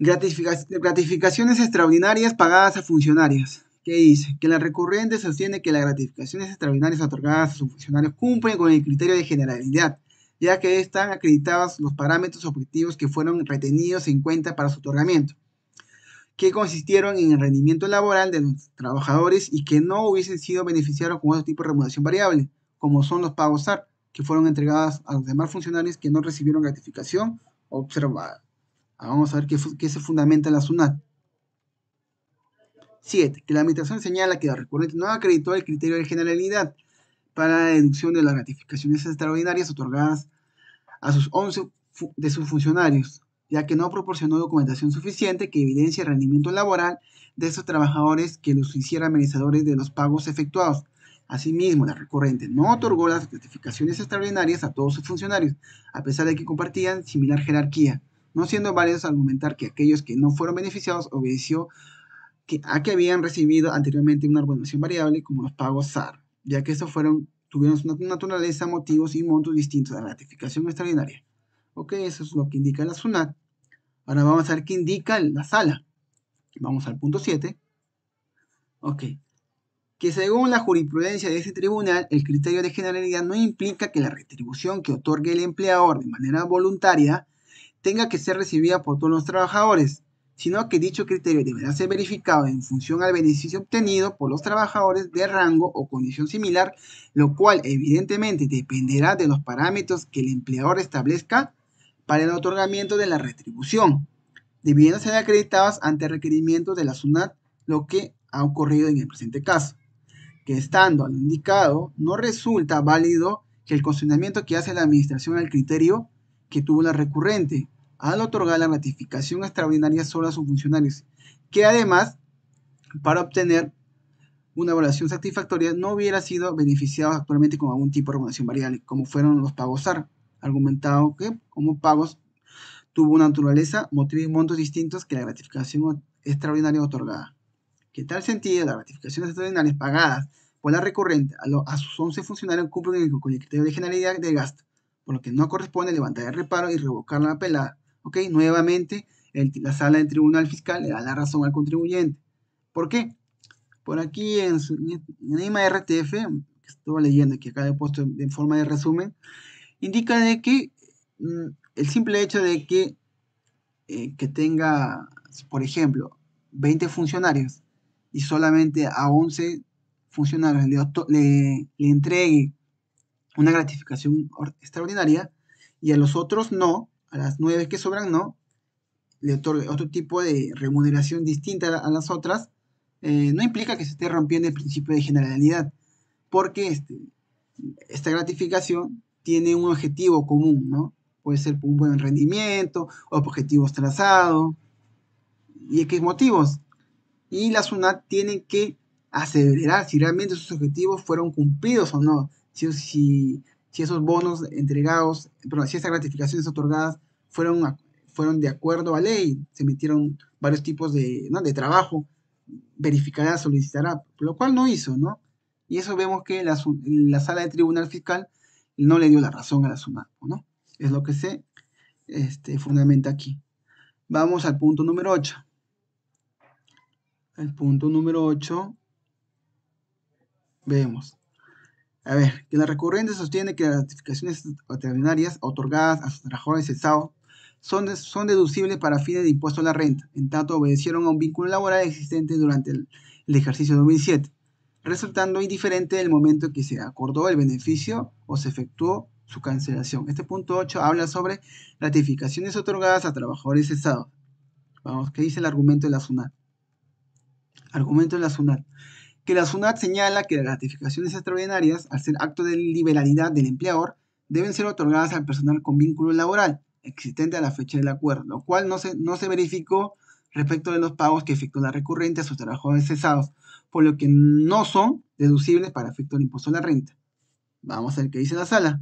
gratificaciones extraordinarias pagadas a funcionarios. ¿Qué dice? Que la recurrente sostiene que las gratificaciones extraordinarias otorgadas a sus funcionarios cumplen con el criterio de generalidad, ya que están acreditados los parámetros objetivos que fueron retenidos en cuenta para su otorgamiento, que consistieron en el rendimiento laboral de los trabajadores y que no hubiesen sido beneficiados con otro tipo de remuneración variable, como son los pagos SAR, que fueron entregados a los demás funcionarios que no recibieron gratificación observada. Ah, vamos a ver qué, se fundamenta la SUNAT. 7. Que la Administración señala que la recurrente no acreditó el criterio de generalidad para la deducción de las gratificaciones extraordinarias otorgadas a sus 11 de sus funcionarios, ya que no proporcionó documentación suficiente que evidencie el rendimiento laboral de esos trabajadores que los hiciera merecedores de los pagos efectuados. Asimismo, la recurrente no otorgó las gratificaciones extraordinarias a todos sus funcionarios, a pesar de que compartían similar jerarquía no siendo válidos argumentar que aquellos que no fueron beneficiados obedeció que, a que habían recibido anteriormente una remuneración variable como los pagos SAR, ya que estos fueron, tuvieron su naturaleza, motivos y montos distintos de la ratificación extraordinaria. Ok, eso es lo que indica la SUNAT. Ahora vamos a ver qué indica la sala. Vamos al punto 7. Ok. Que según la jurisprudencia de este tribunal, el criterio de generalidad no implica que la retribución que otorgue el empleador de manera voluntaria tenga que ser recibida por todos los trabajadores, sino que dicho criterio deberá ser verificado en función al beneficio obtenido por los trabajadores de rango o condición similar, lo cual evidentemente dependerá de los parámetros que el empleador establezca para el otorgamiento de la retribución, debiendo ser acreditadas ante requerimientos de la SUNAT, lo que ha ocurrido en el presente caso, que estando al indicado no resulta válido que el consignamiento que hace la administración al criterio que tuvo la recurrente al otorgar la ratificación extraordinaria solo a sus funcionarios, que además, para obtener una evaluación satisfactoria, no hubiera sido beneficiado actualmente con algún tipo de remuneración variable, como fueron los pagos SAR, argumentado que como pagos tuvo una naturaleza, motivo y montos distintos que la gratificación extraordinaria otorgada. Que tal sentido, las gratificaciones extraordinarias pagadas por la recurrente a, sus 11 funcionarios cumplen con el criterio de generalidad de gasto por lo que no corresponde levantar el reparo y revocar la apelada. ¿Ok? Nuevamente, la sala del tribunal fiscal le da la razón al contribuyente. ¿Por qué? Por aquí en, su, en RTF, que estuve leyendo que acá he puesto en forma de resumen, indica de que mm, el simple hecho de que, eh, que tenga, por ejemplo, 20 funcionarios y solamente a 11 funcionarios le entregue una gratificación extraordinaria y a los otros no, a las nueve que sobran no, le otorga otro tipo de remuneración distinta a las otras, eh, no implica que se esté rompiendo el principio de generalidad, porque este, esta gratificación tiene un objetivo común, ¿no? Puede ser un buen rendimiento, objetivos trazados, y qué motivos. Y la SUNAT tiene que acelerar si realmente sus objetivos fueron cumplidos o no, si, esos bonos entregados, si esas gratificaciones otorgadas fueron, fueron de acuerdo a ley, se emitieron varios tipos de, trabajo, verificará, solicitará, lo cual no hizo, ¿no? Y eso vemos que la, la sala de tribunal fiscal no le dio la razón a la suma, ¿no? Es lo que se este, fundamenta aquí. Vamos al punto número 8. El punto número 8, vemos, a ver, que la recurrente sostiene que las gratificaciones extraordinarias otorgadas a sus trabajadores cesados son, son deducibles para fines de impuesto a la renta, en tanto obedecieron a un vínculo laboral existente durante el, ejercicio 2007, resultando indiferente el momento en que se acordó el beneficio o se efectuó su cancelación. Este punto 8 habla sobre ratificaciones otorgadas a trabajadores cesados. Vamos, ¿qué dice el argumento de la SUNAR? Argumento de la SUNAR que la SUNAT señala que las gratificaciones extraordinarias, al ser acto de liberalidad del empleador, deben ser otorgadas al personal con vínculo laboral existente a la fecha del acuerdo, lo cual no se, no se verificó respecto de los pagos que efectuó la recurrente a sus trabajadores cesados, por lo que no son deducibles para efecto del impuesto a la renta. Vamos a ver qué dice la sala.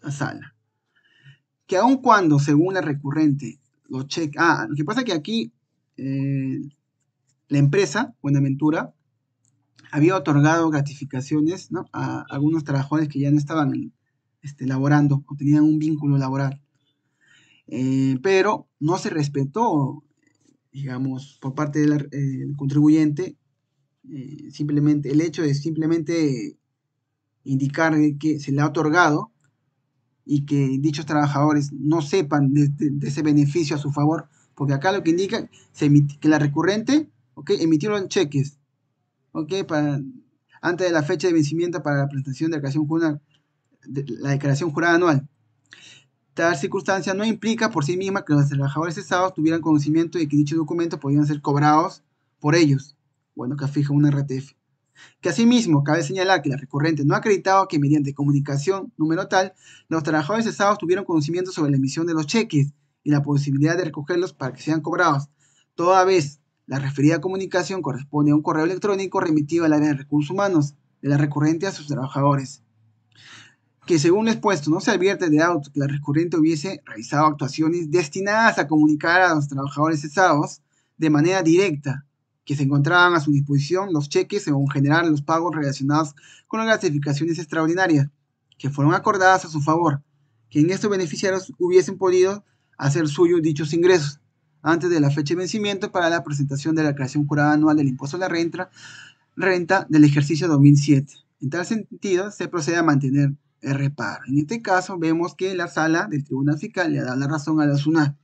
La sala. Que aun cuando, según la recurrente, lo cheques... Ah, lo que pasa es que aquí eh, la empresa, Buenaventura, había otorgado gratificaciones a algunos trabajadores que ya no estaban este, laborando o tenían un vínculo laboral. Eh, pero no se respetó, digamos, por parte eh, del contribuyente, eh, simplemente el hecho de simplemente indicar que se le ha otorgado y que dichos trabajadores no sepan de, ese beneficio a su favor, porque acá lo que indica que la recurrente Emitieron cheques, ¿ok? Para, antes de la fecha de vencimiento para la presentación de, la declaración jurada anual. Tal circunstancia no implica por sí misma que los trabajadores cesados tuvieran conocimiento de que dichos documentos podían ser cobrados por ellos. Bueno, que fija un RTF. Que asimismo, cabe señalar que la recurrente no ha acreditado que mediante comunicación número tal, los trabajadores cesados tuvieron conocimiento sobre la emisión de los cheques y la posibilidad de recogerlos para que sean cobrados, toda vez la referida comunicación corresponde a un correo electrónico remitido al área de recursos humanos de la recurrente a sus trabajadores, que según les expuesto no se advierte de auto que la recurrente hubiese realizado actuaciones destinadas a comunicar a los trabajadores cesados de manera directa que se encontraban a su disposición los cheques o en general los pagos relacionados con las gratificaciones extraordinarias que fueron acordadas a su favor, que en estos beneficiarios hubiesen podido hacer suyos dichos ingresos antes de la fecha de vencimiento para la presentación de la creación jurada anual del impuesto a la renta, renta del ejercicio 2007. En tal sentido, se procede a mantener el reparo. En este caso, vemos que la sala del Tribunal Fiscal le da la razón a la SUNAT,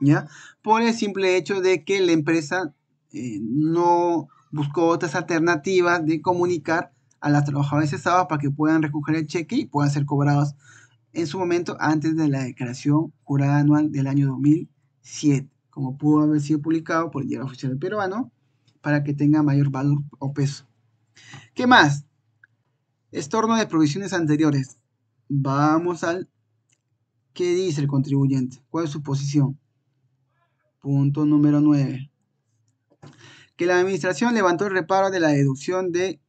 ¿ya? Por el simple hecho de que la empresa eh, no buscó otras alternativas de comunicar a las trabajadoras cesadas para que puedan recoger el cheque y puedan ser cobrados en su momento antes de la declaración jurada anual del año 2000 7, como pudo haber sido publicado por el diario oficial peruano, para que tenga mayor valor o peso. ¿Qué más? Estorno de provisiones anteriores. Vamos al... ¿Qué dice el contribuyente? ¿Cuál es su posición? Punto número 9. Que la administración levantó el reparo de la deducción de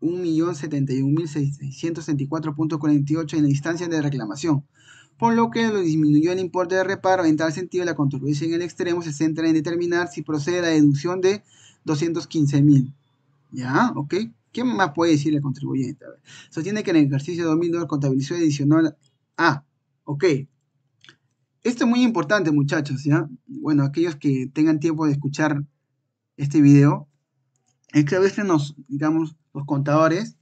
1.071.664.48 en la instancia de reclamación, por lo que disminuyó el importe de reparo. En tal sentido, la contribución en el extremo se centra en determinar si procede la deducción de 215 mil. ¿Ya? ¿Ok? ¿Qué más puede decir la contribuyente? Se tiene que en el ejercicio 2009 contabilizó adicional a ok. Esto es muy importante, muchachos, ¿ya? Bueno, aquellos que tengan tiempo de escuchar este video, es que a veces nos, digamos, los contadores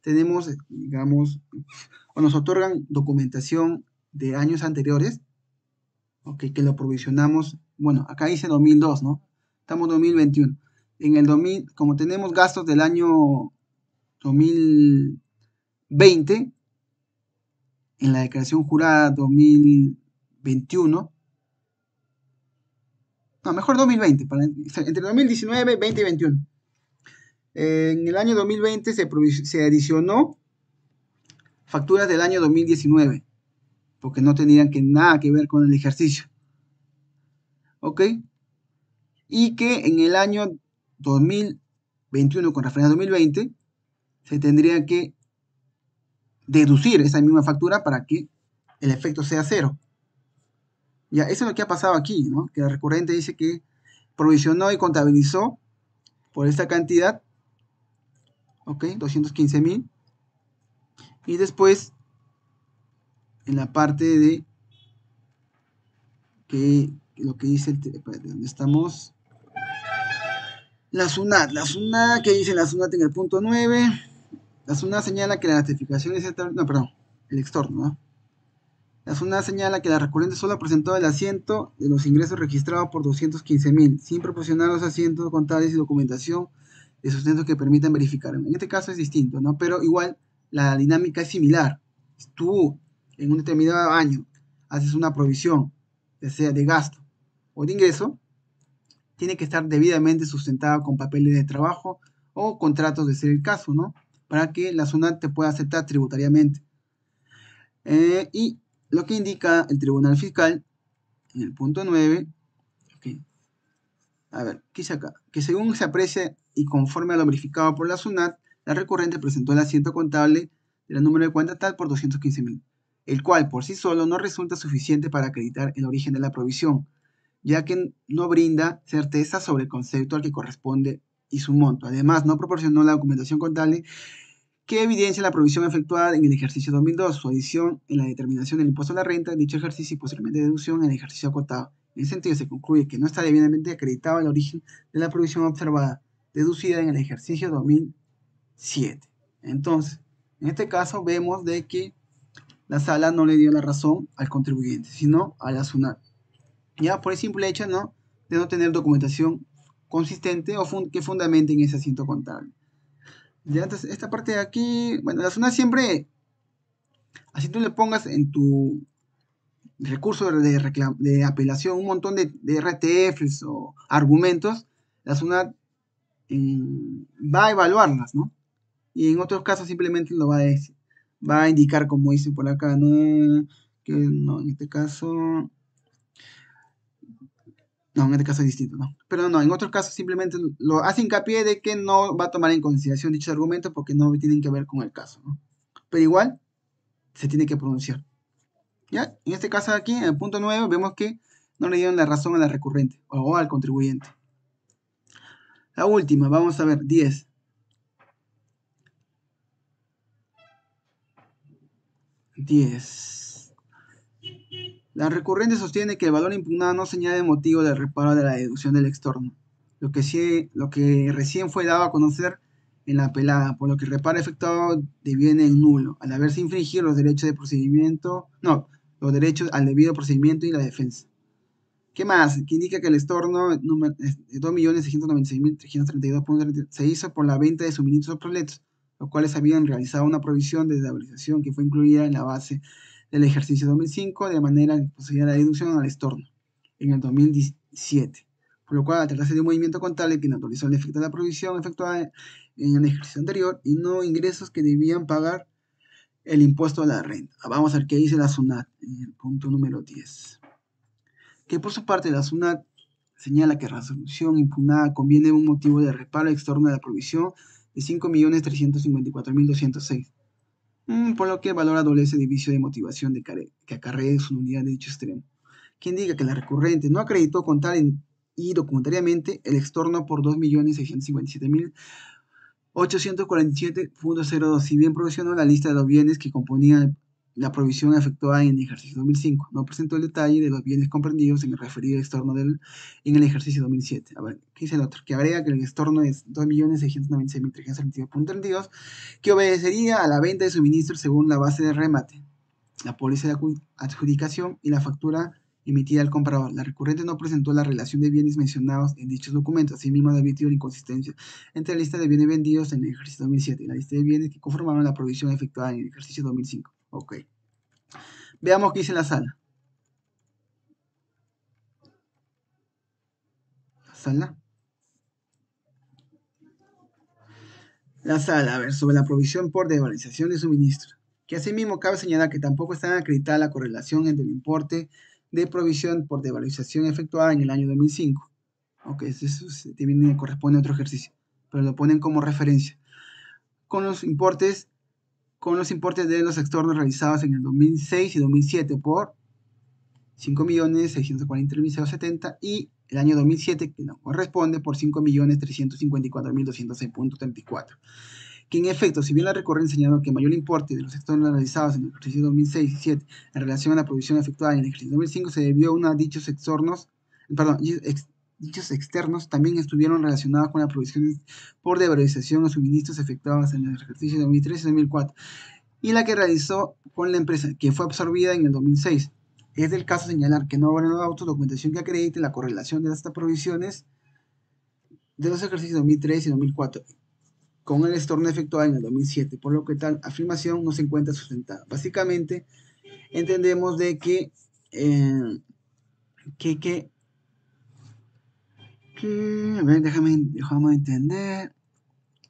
tenemos, digamos, o nos otorgan documentación de años anteriores, que lo provisionamos, bueno, acá dice 2002, ¿no? Estamos en 2021. En el 2000, como tenemos gastos del año 2020, en la declaración jurada 2021, no, mejor 2020, entre 2019, 20 y 21. en el año 2020 se, se adicionó facturas del año 2019 que no tenían que, nada que ver con el ejercicio. ¿Ok? Y que en el año 2021, con referencia a 2020, se tendría que deducir esa misma factura para que el efecto sea cero. Ya, eso es lo que ha pasado aquí, ¿no? Que la recurrente dice que provisionó y contabilizó por esta cantidad, ¿ok? 215 mil. Y después en la parte de que lo que dice el ¿dónde estamos? La SUNAT, la SUNAT, que dice la SUNAT en el punto 9. La SUNAT señala que la notificación es no, perdón, el extorno, ¿no? La SUNAT señala que la recurrente solo presentó el asiento de los ingresos registrados por mil sin proporcionar los asientos contables y documentación de sustento que permitan verificar. En este caso es distinto, ¿no? Pero igual la dinámica es similar. Tú en un determinado año haces una provisión, ya sea de gasto o de ingreso, tiene que estar debidamente sustentada con papeles de trabajo o contratos de ser el caso, ¿no? Para que la SUNAT te pueda aceptar tributariamente. Eh, y lo que indica el Tribunal Fiscal en el punto 9, a ver, ¿qué es acá? Que según se aprecia y conforme a lo verificado por la SUNAT, la recurrente presentó el asiento contable del número de cuenta tal por 215 mil el cual por sí solo no resulta suficiente para acreditar el origen de la provisión, ya que no brinda certeza sobre el concepto al que corresponde y su monto. Además, no proporcionó la documentación contable que evidencia la provisión efectuada en el ejercicio 2002, su adición en la determinación del impuesto a la renta, dicho ejercicio y posiblemente deducción en el ejercicio acotado. En ese sentido, se concluye que no está debidamente acreditado el origen de la provisión observada, deducida en el ejercicio 2007. Entonces, en este caso vemos de que la sala no le dio la razón al contribuyente, sino a la SUNAT. Ya por el simple hecho ¿no? de no tener documentación consistente o que fundamente en ese asiento contable. Ya, esta parte de aquí, bueno, la SUNAT siempre, así tú le pongas en tu recurso de, de apelación un montón de, RTFs o argumentos, la SUNAT va a evaluarlas, ¿no? Y en otros casos simplemente lo va a decir va a indicar, como dice por acá, ¿no? Que no, en este caso... No, en este caso es distinto, ¿no? Pero no, en otros casos simplemente lo hace hincapié de que no va a tomar en consideración dichos argumentos porque no tienen que ver con el caso, ¿no? Pero igual se tiene que pronunciar. ¿Ya? En este caso aquí, en el punto 9, vemos que no le dieron la razón a la recurrente o al contribuyente. La última, vamos a ver, 10. 10. La recurrente sostiene que el valor impugnado no señala motivo del reparo de la deducción del extorno, lo que, sí, lo que recién fue dado a conocer en la apelada, por lo que el reparo efectuado deviene en nulo, al haberse infringido los derechos de procedimiento, no, los derechos al debido procedimiento y la defensa. ¿Qué más? Que indica que el extorno eh, de 2.696.332.30 se hizo por la venta de suministros proletos los cuales habían realizado una provisión de estabilización que fue incluida en la base del ejercicio 2005, de manera que poseía la deducción al estorno en el 2017, por lo cual a tratarse de un movimiento contable que naturalizó el efecto de la provisión efectuada en el ejercicio anterior y no ingresos que debían pagar el impuesto a la renta. Ah, vamos a ver qué dice la SUNAT en el punto número 10. Que por su parte la SUNAT señala que resolución impugnada conviene un motivo de reparo extorno de la provisión de 5.354.206, mm, por lo que el valor adolece de vicio de motivación de que es su unidad de dicho extremo, quien diga que la recurrente no acreditó contar y documentariamente el extorno por 2.657.847.02, si bien proporcionó la lista de los bienes que componían la provisión efectuada en el ejercicio 2005. No presentó el detalle de los bienes comprendidos en el referido extorno del, en el ejercicio 2007. A ver, ¿qué dice el otro? Que agrega que el estorno es 2.696.332.32, que obedecería a la venta de suministros según la base de remate, la póliza de adjudicación y la factura emitida al comprador. La recurrente no presentó la relación de bienes mencionados en dichos documentos. Asimismo, ha admitido la inconsistencia entre la lista de bienes vendidos en el ejercicio 2007 y la lista de bienes que conformaron la provisión efectuada en el ejercicio 2005. Ok. Veamos qué dice la sala. La sala. La sala, a ver, sobre la provisión por devaluación de suministro. Que asimismo cabe señalar que tampoco está acreditada la correlación entre el importe de provisión por devaluación efectuada en el año 2005. Ok, eso corresponde a otro ejercicio, pero lo ponen como referencia. Con los importes con los importes de los extornos realizados en el 2006 y 2007 por 5.643.070 y el año 2007, que no corresponde, por 5.354.206.34. Que en efecto, si bien la recurrencia señaló que mayor importe de los extornos realizados en el ejercicio 2006 y 2007 en relación a la provisión efectuada en el ejercicio 2005 se debió a dichos extornos, perdón, Dichos externos también estuvieron relacionados con las provisiones por devaluación a suministros efectuadas en el ejercicio 2003 y 2004 y la que realizó con la empresa que fue absorbida en el 2006. Es del caso señalar que no habrá una autodocumentación que acredite la correlación de estas provisiones de los ejercicios 2003 y 2004 con el estorno efectuado en el 2007, por lo que tal afirmación no se encuentra sustentada. Básicamente, entendemos de que, eh, que, que que, a ver, déjame, entender,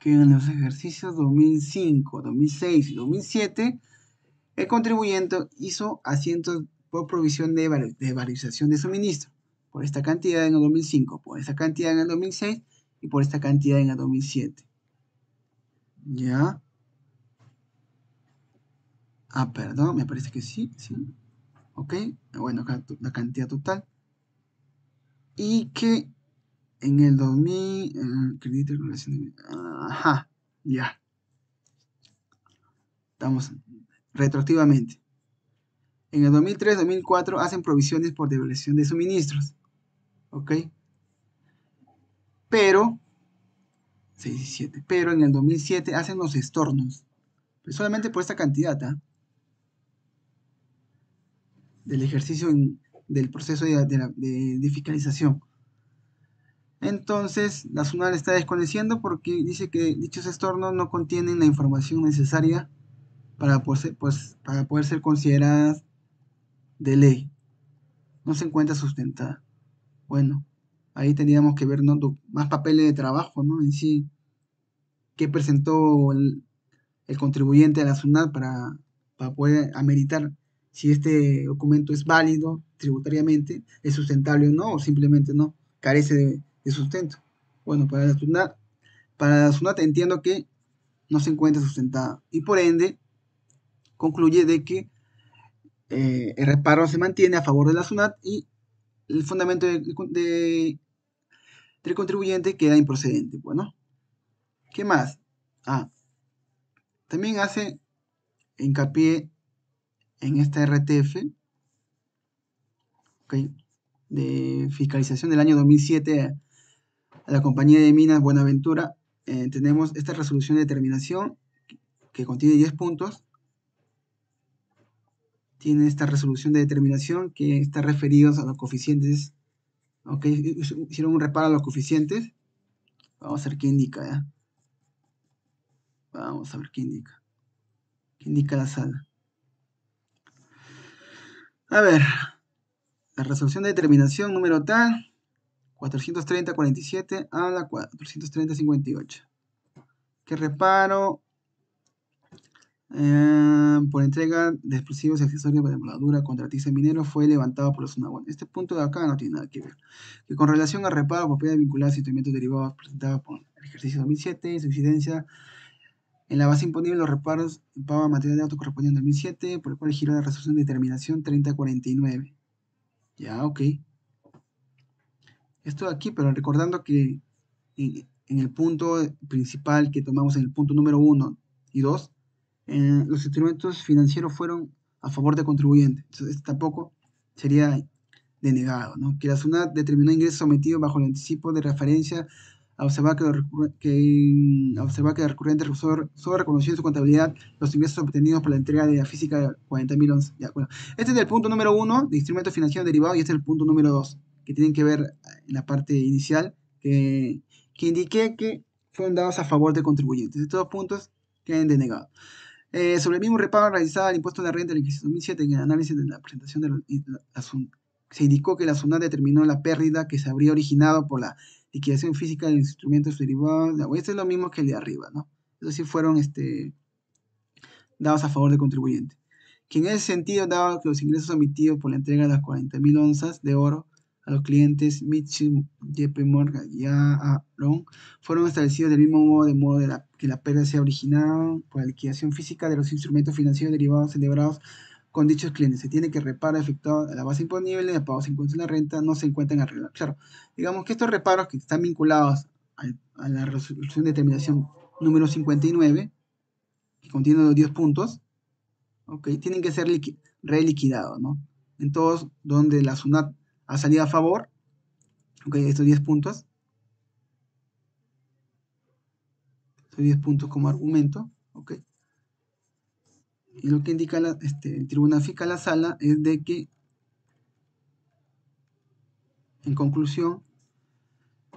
que en los ejercicios 2005, 2006 y 2007, el contribuyente hizo asientos por provisión de, de valorización de suministro, por esta cantidad en el 2005, por esta cantidad en el 2006 y por esta cantidad en el 2007. ¿Ya? Ah, perdón, me parece que sí, sí. Ok, bueno, la cantidad total. Y que en el 2000, crédito de relación Ajá, ya. Estamos retroactivamente. En el 2003-2004 hacen provisiones por devolución de suministros. ¿Ok? Pero, 6 y 7, pero en el 2007 hacen los estornos. Pues solamente por esta cantidad, ¿eh? Del ejercicio del proceso de fiscalización. Entonces, la SUNAL está desconociendo porque dice que dichos estornos no contienen la información necesaria para poder, ser, pues, consideradas de ley. No se encuentra sustentada. Bueno, ahí tendríamos que ver más papeles de trabajo, ¿no? En sí, ¿qué presentó el, contribuyente a la SUNAT para, para poder ameritar si este documento es válido tributariamente, es sustentable o no, o simplemente no, carece de, de sustento. Bueno, para la Sunat, para la sunat entiendo que no se encuentra sustentada y por ende concluye de que eh, el reparo se mantiene a favor de la Sunat y el fundamento del contribuyente queda improcedente. Bueno, pues, ¿qué más? Ah, también hace hincapié en esta RTF de fiscalización del año 2007 a la compañía de minas Buenaventura, eh, tenemos esta resolución de determinación que contiene 10 puntos. Tiene esta resolución de determinación que está referida a los coeficientes. ¿ok? Hicieron un reparo a los coeficientes. Vamos a ver qué indica. Vamos a ver qué indica. ¿Qué indica la sala? A ver. La resolución de determinación número tal 430-47 a la 430-58. Que reparo eh, por entrega de explosivos y accesorios de moladura contratista minero fue levantado por los UNAWAN. Este punto de acá no tiene nada que ver. Que con relación al reparo, propiedad vinculada a instrumentos derivados presentados por el ejercicio 2007 su incidencia en la base imponible, los reparos a material de auto correspondiente a 2007, por el cual giró la resolución de determinación 3049. Ya, ok esto aquí, pero recordando que eh, en, el punto principal que tomamos en el punto número 1 y 2, eh, los instrumentos financieros fueron a favor del contribuyente. Entonces, este tampoco sería denegado, ¿no? Que la SUNAT determinó ingresos sometidos bajo el anticipo de referencia a observar que, que, mm, que el recurrente solo, sobre reconoció en su contabilidad los ingresos obtenidos por la entrega de la física 40.011. Bueno, este es el punto número uno, de instrumentos financieros derivados y este es el punto número 2 que tienen que ver en eh, la parte inicial, que, que indiqué que fueron dados a favor de contribuyentes. Estos puntos quedan denegados. Eh, sobre el mismo reparo realizado al impuesto de la renta del ejercicio 2007 en el análisis de la presentación del asunto, se indicó que la SUNAT determinó la pérdida que se habría originado por la liquidación física de los instrumentos derivados. Esto e es lo mismo que el de arriba, ¿no? Eso sí fueron este, dados a favor de contribuyente. Que en ese sentido, dado que los ingresos omitidos por la entrega de las 40.000 onzas de oro a los clientes Mitchell, JP Morgan y Aaron fueron establecidos del mismo modo, de modo que la pérdida sea originada por la liquidación física de los instrumentos financieros derivados celebrados con dichos clientes. Se tiene que reparar efectuado a la base imponible, de pago en cuenta en la renta, no se encuentra en Claro, digamos que estos reparos que están vinculados a la resolución de determinación número 59, que contiene los 10 puntos, tienen que ser reliquidados, ¿no? En todos donde la SUNAT ha salido a favor. Ok, estos 10 puntos. Estos 10 puntos como argumento. Ok. Y lo que indica este, el tribunal fiscal la sala es de que, en conclusión,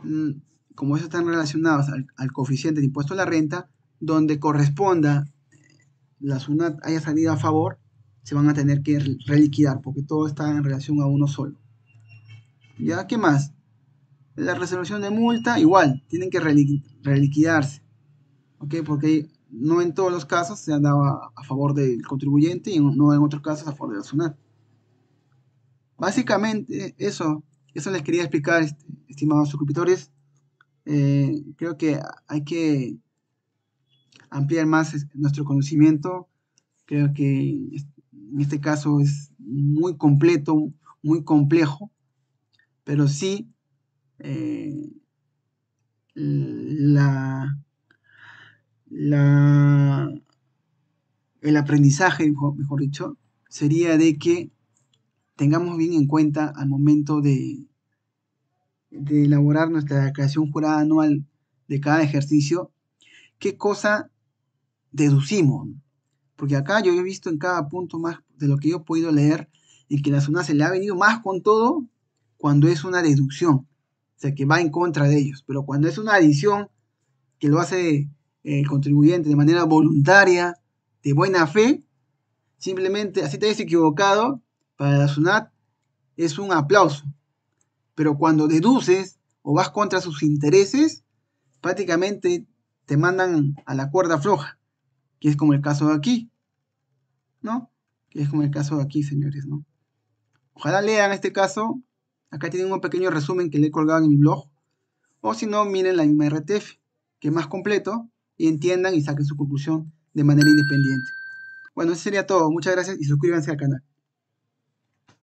mm, como esos están relacionados al, coeficiente de impuesto a la renta, donde corresponda eh, la SUNAT haya salido a favor, se van a tener que reliquidar, porque todo está en relación a uno solo. ¿Ya? ¿Qué más? La resolución de multa, igual, tienen que reliquidarse. ¿Ok? Porque no en todos los casos se andaba a favor del contribuyente y no en otros casos a favor de la SUNAT. Básicamente, eso, eso les quería explicar, este, estimados suscriptores. Eh, creo que hay que ampliar más nuestro conocimiento. Creo que en este caso es muy completo, muy complejo pero sí eh, la, el aprendizaje, mejor dicho, sería de que tengamos bien en cuenta al momento de, de elaborar nuestra declaración jurada anual de cada ejercicio, qué cosa deducimos. Porque acá yo he visto en cada punto más de lo que yo he podido leer, y que la zona se le ha venido más con todo cuando es una deducción, o sea, que va en contra de ellos, pero cuando es una adición que lo hace eh, el contribuyente de manera voluntaria, de buena fe, simplemente así te hayas equivocado, para la SUNAT es un aplauso. Pero cuando deduces o vas contra sus intereses, prácticamente te mandan a la cuerda floja, que es como el caso de aquí, ¿no? Que es como el caso de aquí, señores, ¿no? Ojalá lean este caso Acá tienen un pequeño resumen que le he colgado en mi blog. O si no, miren la misma RTF, que es más completo, y entiendan y saquen su conclusión de manera independiente. Bueno, eso sería todo. Muchas gracias y suscríbanse al canal.